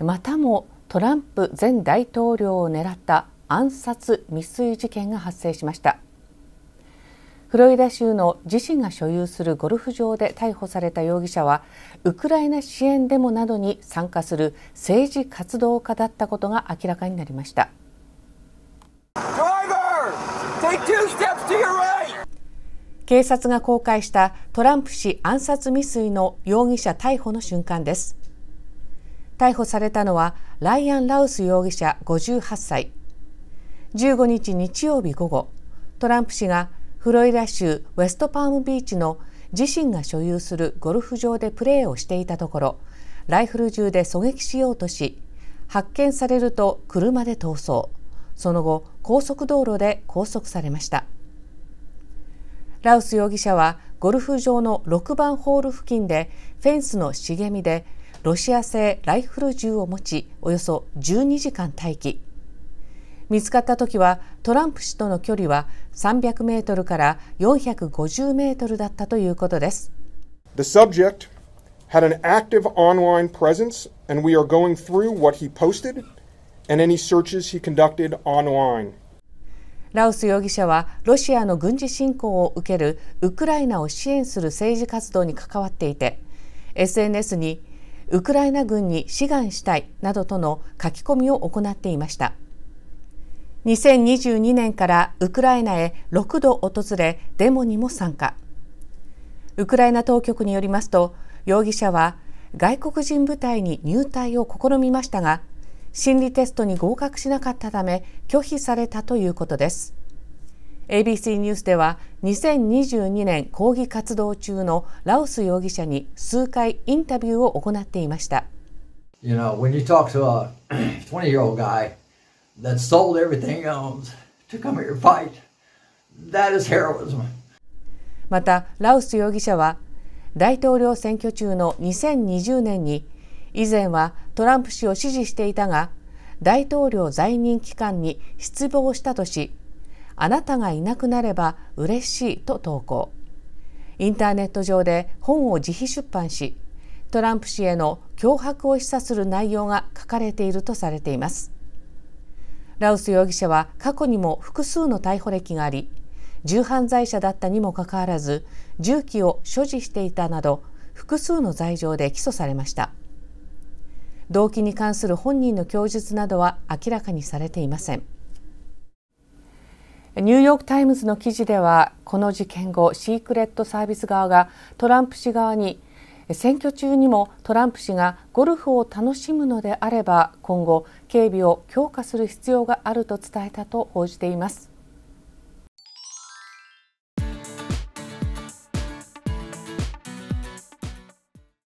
またもトランプ前大統領を狙った暗殺未遂事件が発生しましたフロリダ州の自身が所有するゴルフ場で逮捕された容疑者はウクライナ支援デモなどに参加する政治活動家だったことが明らかになりました警察が公開したトランプ氏暗殺未遂の容疑者逮捕の瞬間です逮捕されたのはライアン・ラウス容疑者58歳15日日曜日午後トランプ氏がフロリダ州ウェストパームビーチの自身が所有するゴルフ場でプレーをしていたところライフル銃で狙撃しようとし発見されると車で逃走その後高速道路で拘束されましたラウス容疑者はゴルフ場の6番ホール付近でフェンスの茂みでロシア製ライフル銃を持ちおよそ12時間待機見つかった時はトランプ氏との距離は300メートルから450メートルだったということです。The subject had an active online presence and we are going through what he posted and any searches he conducted online. ラウス容疑者はロシアの軍事侵攻を受けるウクライナを支援する政治活動に関わっていて SNS にウクライナ軍に志願したいなどとの書き込みを行っていました2022年からウクライナへ6度訪れデモにも参加ウクライナ当局によりますと容疑者は外国人部隊に入隊を試みましたが心理テストに合格しなかったため拒否されたということです ABC ニュースでは2022年抗議活動中のラオス容疑者に数回インタビューを行っていました。You know, when you talk to a 20 year old guy that sold everything he owns to come here fight, that is heroism. また、ラオス容疑者は大統領選挙中の2020年に以前はトランプ氏を支持していたが大統領在任期間に失望したとしあなたがいなくなれば嬉しいと投稿インターネット上で本を自費出版しトランプ氏への脅迫を示唆する内容が書かれているとされていますラウス容疑者は過去にも複数の逮捕歴があり重犯罪者だったにもかかわらず銃器を所持していたなど複数の罪状で起訴されました動機に関する本人の供述などは明らかにされていませんニューヨーク・タイムズの記事ではこの事件後シークレットサービス側がトランプ氏側に選挙中にもトランプ氏がゴルフを楽しむのであれば今後警備を強化する必要があると伝えたと報じています